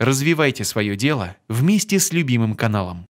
Развивайте свое дело вместе с любимым каналом.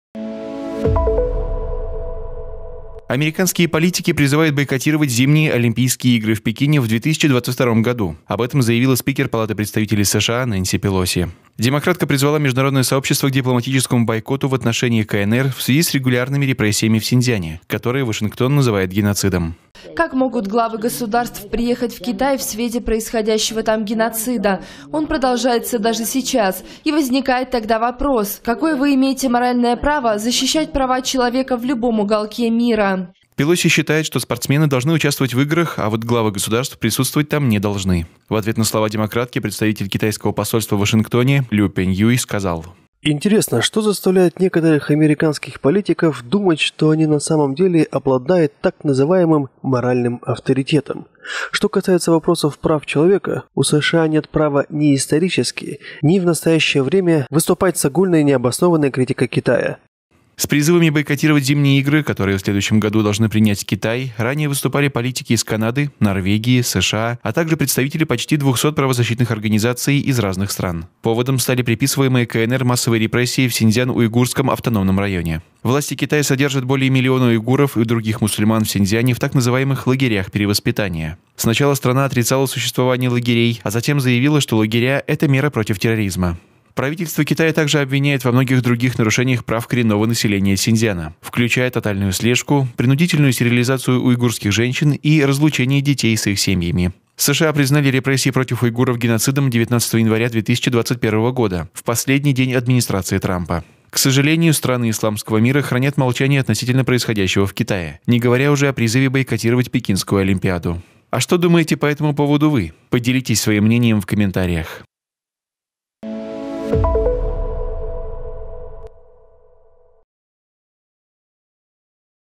Американские политики призывают бойкотировать зимние Олимпийские игры в Пекине в 2022 году. Об этом заявила спикер Палаты представителей США Нэнси Пелоси. Демократка призвала международное сообщество к дипломатическому бойкоту в отношении КНР в связи с регулярными репрессиями в Синьцзяне, которые Вашингтон называет геноцидом. Как могут главы государств приехать в Китай в свете происходящего там геноцида? Он продолжается даже сейчас. И возникает тогда вопрос, какое вы имеете моральное право защищать права человека в любом уголке мира? Пелоси считает, что спортсмены должны участвовать в играх, а вот главы государств присутствовать там не должны. В ответ на слова демократки представитель китайского посольства в Вашингтоне Лю Пень Юй сказал... Интересно, что заставляет некоторых американских политиков думать, что они на самом деле обладают так называемым моральным авторитетом? Что касается вопросов прав человека, у США нет права ни исторически, ни в настоящее время выступать с огульной необоснованной критикой Китая – с призывами бойкотировать зимние игры, которые в следующем году должны принять Китай, ранее выступали политики из Канады, Норвегии, США, а также представители почти 200 правозащитных организаций из разных стран. Поводом стали приписываемые КНР массовые репрессии в Синьцзян-Уйгурском автономном районе. Власти Китая содержат более миллиона уйгуров и других мусульман в Синьцзяне в так называемых лагерях перевоспитания. Сначала страна отрицала существование лагерей, а затем заявила, что лагеря – это мера против терроризма. Правительство Китая также обвиняет во многих других нарушениях прав коренного населения Синьцзяна, включая тотальную слежку, принудительную стерилизацию уйгурских женщин и разлучение детей с их семьями. США признали репрессии против уйгуров геноцидом 19 января 2021 года, в последний день администрации Трампа. К сожалению, страны исламского мира хранят молчание относительно происходящего в Китае, не говоря уже о призыве бойкотировать Пекинскую Олимпиаду. А что думаете по этому поводу вы? Поделитесь своим мнением в комментариях.